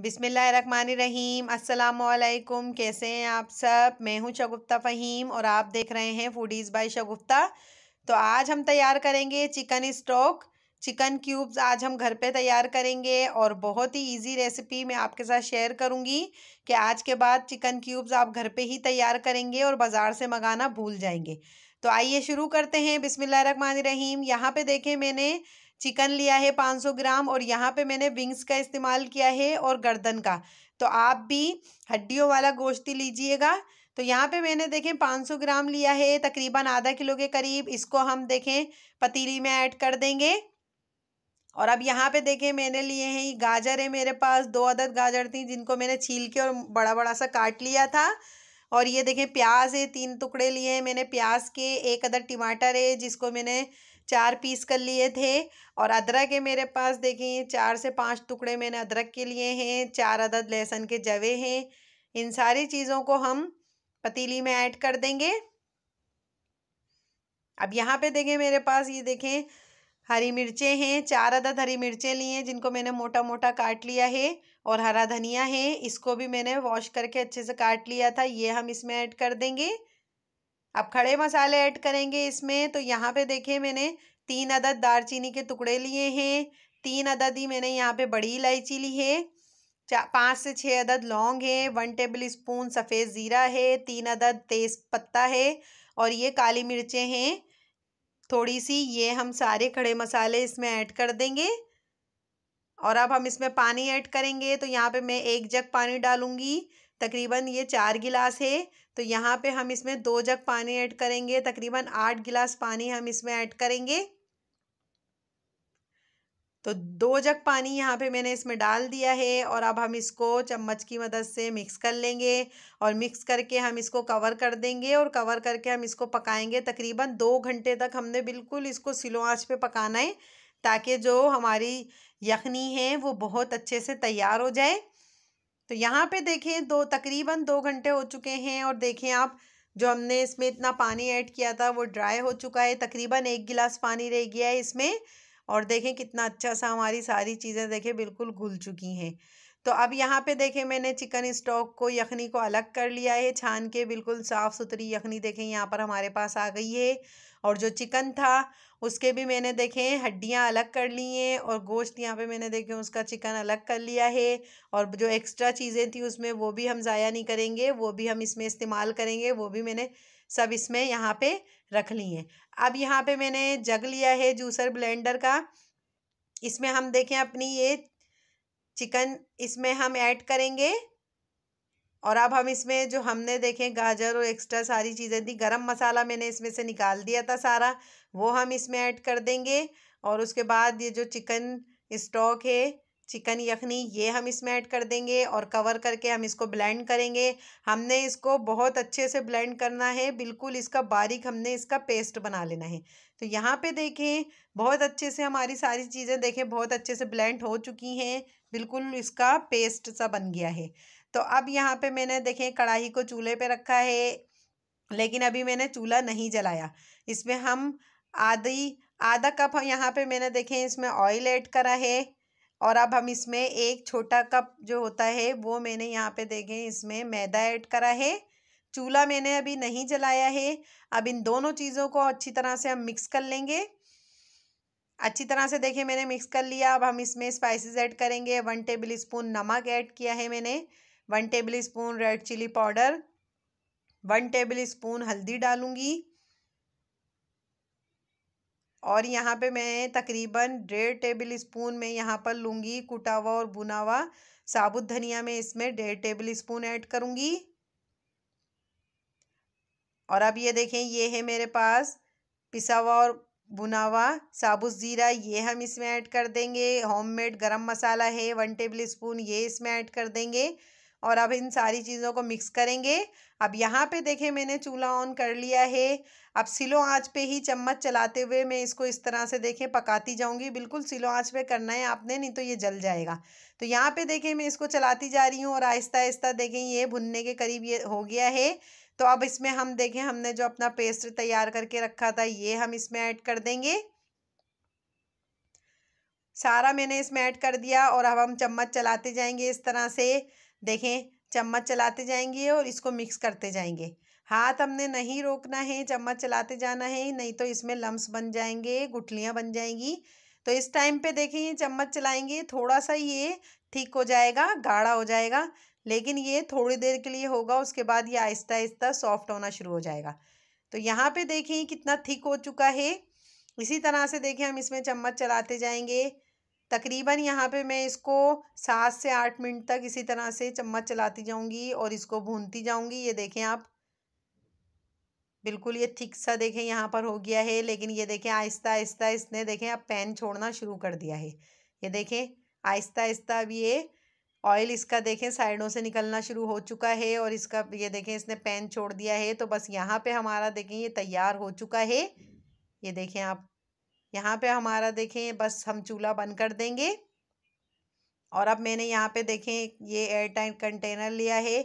बिसमीम् असलकुम कैसे हैं आप सब मैं हूं शगुफ्ता फ़हीम और आप देख रहे हैं फूडीज़ बाय शगुफ्ता तो आज हम तैयार करेंगे चिकन स्टॉक चिकन क्यूब्स आज हम घर पे तैयार करेंगे और बहुत ही इजी रेसिपी मैं आपके साथ शेयर करूंगी कि आज के बाद चिकन क्यूब्स आप घर पे ही तैयार करेंगे और बाज़ार से मंगाना भूल जाएंगे तो आइए शुरू करते हैं रहीम यहाँ पर देखें मैंने चिकन लिया है 500 ग्राम और यहाँ पे मैंने विंग्स का इस्तेमाल किया है और गर्दन का तो आप भी हड्डियों वाला गोश्त लीजिएगा तो यहाँ पे मैंने देखें 500 ग्राम लिया है तकरीबन आधा किलो के करीब इसको हम देखें पतीली में ऐड कर देंगे और अब यहाँ पे देखें मैंने लिए हैं ये गाजर है मेरे पास दो अदद गाजर थी जिनको मैंने छील के और बड़ा बड़ा सा काट लिया था और ये देखें प्याज है तीन टुकड़े लिए हैं मैंने प्याज के एक अदर टमाटर है जिसको मैंने चार पीस कर लिए थे और अदरक है मेरे पास देखें चार से पाँच टुकड़े मैंने अदरक के लिए हैं चार अदद लहसुन के जवे हैं इन सारी चीज़ों को हम पतीली में ऐड कर देंगे अब यहाँ पे देखें मेरे पास ये देखें हरी मिर्चें हैं चार अदद हरी मिर्चें ली हैं जिनको मैंने मोटा मोटा काट लिया है और हरा धनिया है इसको भी मैंने वॉश करके अच्छे से काट लिया था ये हम इसमें ऐड कर देंगे अब खड़े मसाले ऐड करेंगे इसमें तो यहाँ पे देखें मैंने तीन अदद दारचीनी के टुकड़े लिए हैं तीन अदद ही मैंने यहाँ पे बड़ी इलायची ली है पाँच से छः अदद लौंग है वन टेबल स्पून सफ़ेद ज़ीरा है तीन अदद तेज़ पत्ता है और ये काली मिर्चें हैं थोड़ी सी ये हम सारे खड़े मसाले इसमें ऐड कर देंगे और अब हम इसमें पानी ऐड करेंगे तो यहाँ पे मैं एक जग पानी डालूँगी तकरीबन ये चार गिलास है तो यहाँ पे हम इसमें दो जग पानी ऐड करेंगे तकरीबन आठ गिलास पानी हम इसमें ऐड करेंगे तो दो जग पानी यहाँ पे मैंने इसमें डाल दिया है और अब हम इसको चम्मच की मदद से मिक्स कर लेंगे और मिक्स करके हम इसको कवर कर देंगे और कवर करके हम इसको पकाएंगे तकरीबन दो घंटे तक हमने बिल्कुल इसको सिलो आँच पे पकाना है ताकि जो हमारी यखनी है वो बहुत अच्छे से तैयार हो जाए तो यहाँ पे देखें दो तकरीबन दो घंटे हो चुके हैं और देखें आप जो हमने इसमें इतना पानी ऐड किया था वो ड्राई हो चुका है तकरीबन एक गिलास पानी रह गया है इसमें और देखें कितना अच्छा सा हमारी सारी चीज़ें देखें बिल्कुल घुल चुकी हैं तो अब यहाँ पे देखें मैंने चिकन स्टॉक को यखनी को अलग कर लिया है छान के बिल्कुल साफ़ सुथरी यखनी देखें यहाँ पर हमारे पास आ गई है और जो चिकन था उसके भी मैंने देखें हड्डियाँ अलग कर ली हैं और गोश्त यहाँ पे मैंने देखें उसका चिकन अलग कर लिया है और जो एक्स्ट्रा चीज़ें थी उसमें वो भी हम ज़ाया नहीं करेंगे वो भी हम इसमें इस्तेमाल करेंगे वो भी मैंने सब इसमें यहाँ पर रख ली हैं अब यहाँ पर मैंने जग लिया है जूसर ब्लेंडर का इसमें हम देखें अपनी ये चिकन इसमें हम ऐड करेंगे और अब हम इसमें जो हमने देखें गाजर और एक्स्ट्रा सारी चीज़ें थी गरम मसाला मैंने इसमें से निकाल दिया था सारा वो हम इसमें ऐड कर देंगे और उसके बाद ये जो चिकन स्टॉक है चिकन यखनी ये हम इसमें ऐड कर देंगे और कवर करके हम इसको ब्लेंड करेंगे हमने इसको बहुत अच्छे से ब्लेंड करना है बिल्कुल इसका बारीक हमने इसका पेस्ट बना लेना है तो यहाँ पे देखें बहुत अच्छे से हमारी सारी चीज़ें देखें बहुत अच्छे से ब्लेंड हो चुकी हैं बिल्कुल इसका पेस्ट सा बन गया है तो अब यहाँ पर मैंने देखें कढ़ाई को चूल्हे पर रखा है लेकिन अभी मैंने चूल्हा नहीं जलाया इसमें हम आधी आधा कप यहाँ पर मैंने देखें इसमें ऑयल ऐड करा है और अब हम इसमें एक छोटा कप जो होता है वो मैंने यहाँ पे देखें इसमें मैदा ऐड करा है चूल्हा मैंने अभी नहीं जलाया है अब इन दोनों चीज़ों को अच्छी तरह से हम मिक्स कर लेंगे अच्छी तरह से देखें मैंने मिक्स कर लिया अब हम इसमें स्पाइसेस ऐड करेंगे वन टेबल स्पून नमक ऐड किया है मैंने one table spoon red chilli powder one table spoon हल्दी डालूंगी और यहाँ पे मैं तकरीबन डेढ़ टेबल स्पून में यहाँ पर लूँगी कुटा हुआ और बुना हुआ साबुत धनिया में इसमें डेढ़ टेबल स्पून ऐड करूँगी और अब ये देखें ये है मेरे पास पिसा हुआ और बुना हुआ साबुत ज़ीरा ये हम इसमें ऐड कर देंगे होममेड गरम मसाला है वन टेबल स्पून ये इसमें ऐड कर देंगे और अब इन सारी चीज़ों को मिक्स करेंगे अब यहाँ पे देखें मैंने चूल्हा ऑन कर लिया है अब सिलो आंच पे ही चम्मच चलाते हुए मैं इसको इस तरह से देखें पकाती जाऊँगी बिल्कुल सिलो आंच पे करना है आपने नहीं तो ये जल जाएगा तो यहाँ पे देखें मैं इसको चलाती जा रही हूँ और आहिस्ता आहिस्ता देखें ये भुनने के करीब ये हो गया है तो अब इसमें हम देखें हमने जो अपना पेस्ट तैयार करके रखा था ये हम इसमें ऐड कर देंगे सारा मैंने इसमें ऐड कर दिया और अब हम चम्मच चलाते जाएंगे इस तरह से देखें चम्मच चलाते जाएंगे और इसको मिक्स करते जाएंगे हाथ हमने नहीं रोकना है चम्मच चलाते जाना है नहीं तो इसमें लम्स बन जाएंगे गुठलियाँ बन जाएंगी तो इस टाइम पे देखें ये चम्मच चलाएंगे थोड़ा सा ये ठीक हो जाएगा गाढ़ा हो जाएगा लेकिन ये थोड़ी देर के लिए होगा उसके बाद ये आहिस्ता आहिस्ता सॉफ्ट होना शुरू हो जाएगा तो यहाँ पे देखें कितना थिक हो चुका है इसी तरह से देखें हम इसमें चम्मच चलाते जाएंगे तकरीबन यहाँ पे मैं इसको सात से आठ मिनट तक इसी तरह से चम्मच चलाती जाऊँगी और इसको भूनती जाऊँगी ये देखें आप बिल्कुल ये थिक सा देखें यहाँ पर हो गया है लेकिन ये देखें आहिस्ता आहिस्ता इसने देखें अब पैन छोड़ना शुरू कर दिया है ये देखें आहिस्ता आहिस्ता अब ये ऑयल इसका देखें साइडों से निकलना शुरू हो चुका है और इसका ये देखें इसने पैन छोड़ दिया है तो बस यहाँ पे हमारा देखें ये तैयार हो चुका है ये देखें आप यहाँ पे हमारा देखें बस हम चूल्हा बंद कर देंगे और अब मैंने यहाँ पे देखें ये एयर टाइट कंटेनर लिया है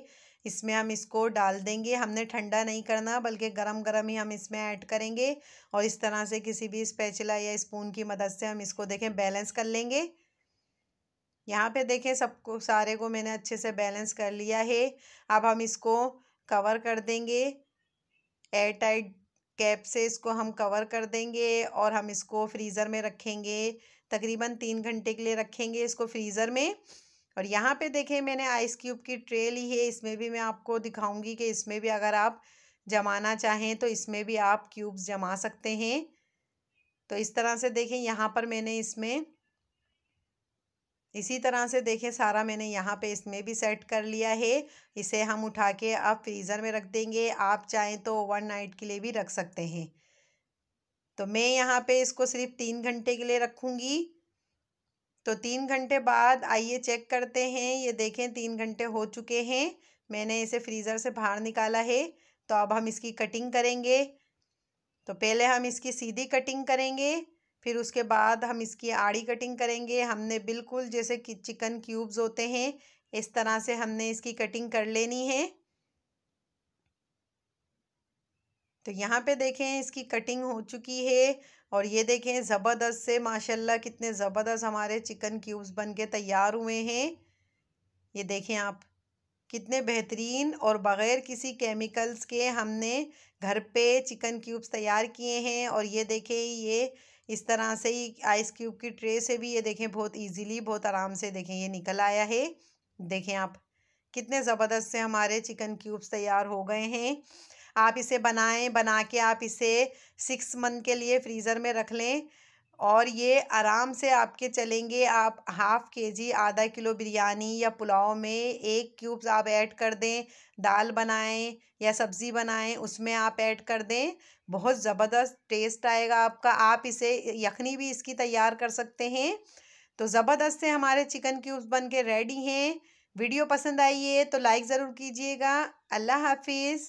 इसमें हम इसको डाल देंगे हमने ठंडा नहीं करना बल्कि गरम गरम ही हम इसमें ऐड करेंगे और इस तरह से किसी भी स्पैचला या स्पून की मदद से हम इसको देखें बैलेंस कर लेंगे यहाँ पे देखें सबको सारे को मैंने अच्छे से बैलेंस कर लिया है अब हम इसको कवर कर देंगे एयर टाइट कैप से इसको हम कवर कर देंगे और हम इसको फ्रीज़र में रखेंगे तकरीबन तीन घंटे के लिए रखेंगे इसको फ्रीज़र में और यहाँ पे देखें मैंने आइस क्यूब की ट्रे ली है इसमें भी मैं आपको दिखाऊंगी कि इसमें भी अगर आप जमाना चाहें तो इसमें भी आप क्यूब्स जमा सकते हैं तो इस तरह से देखें यहाँ पर मैंने इसमें इसी तरह से देखें सारा मैंने यहाँ पे इसमें भी सेट कर लिया है इसे हम उठा के आप फ्रीज़र में रख देंगे आप चाहें तो ओवर नाइट के लिए भी रख सकते हैं तो मैं यहाँ पे इसको सिर्फ तीन घंटे के लिए रखूँगी तो तीन घंटे बाद आइए चेक करते हैं ये देखें तीन घंटे हो चुके हैं मैंने इसे फ्रीज़र से बाहर निकाला है तो अब हम इसकी कटिंग करेंगे तो पहले हम इसकी सीधी कटिंग करेंगे फिर उसके बाद हम इसकी आड़ी कटिंग करेंगे हमने बिल्कुल जैसे कि चिकन क्यूब्स होते हैं इस तरह से हमने इसकी कटिंग कर लेनी है तो यहाँ पे देखें इसकी कटिंग हो चुकी है और ये देखें ज़बरदस्त से माशाल्लाह कितने ज़बरदस्त हमारे चिकन क्यूब्स बन के तैयार हुए हैं ये देखें आप कितने बेहतरीन और बग़ैर किसी केमिकल्स के हमने घर पे चिकन क्यूब्स तैयार किए हैं और ये देखें ये इस तरह से ही आइस क्यूब की ट्रे से भी ये देखें बहुत इजीली बहुत आराम से देखें ये निकल आया है देखें आप कितने ज़बरदस्त से हमारे चिकन क्यूब्स तैयार हो गए हैं आप इसे बनाएं बना के आप इसे सिक्स मंथ के लिए फ्रीज़र में रख लें और ये आराम से आपके चलेंगे आप हाफ़ के जी आधा किलो बिरयानी या पुलाव में एक क्यूब्स आप ऐड कर दें दाल बनाएं या सब्ज़ी बनाएं उसमें आप ऐड कर दें बहुत ज़बरदस्त टेस्ट आएगा आपका आप इसे यखनी भी इसकी तैयार कर सकते हैं तो ज़बरदस्त से हमारे चिकन क्यूब्स बन के रेडी हैं वीडियो पसंद आई है तो लाइक ज़रूर कीजिएगा अल्लाह हाफिज़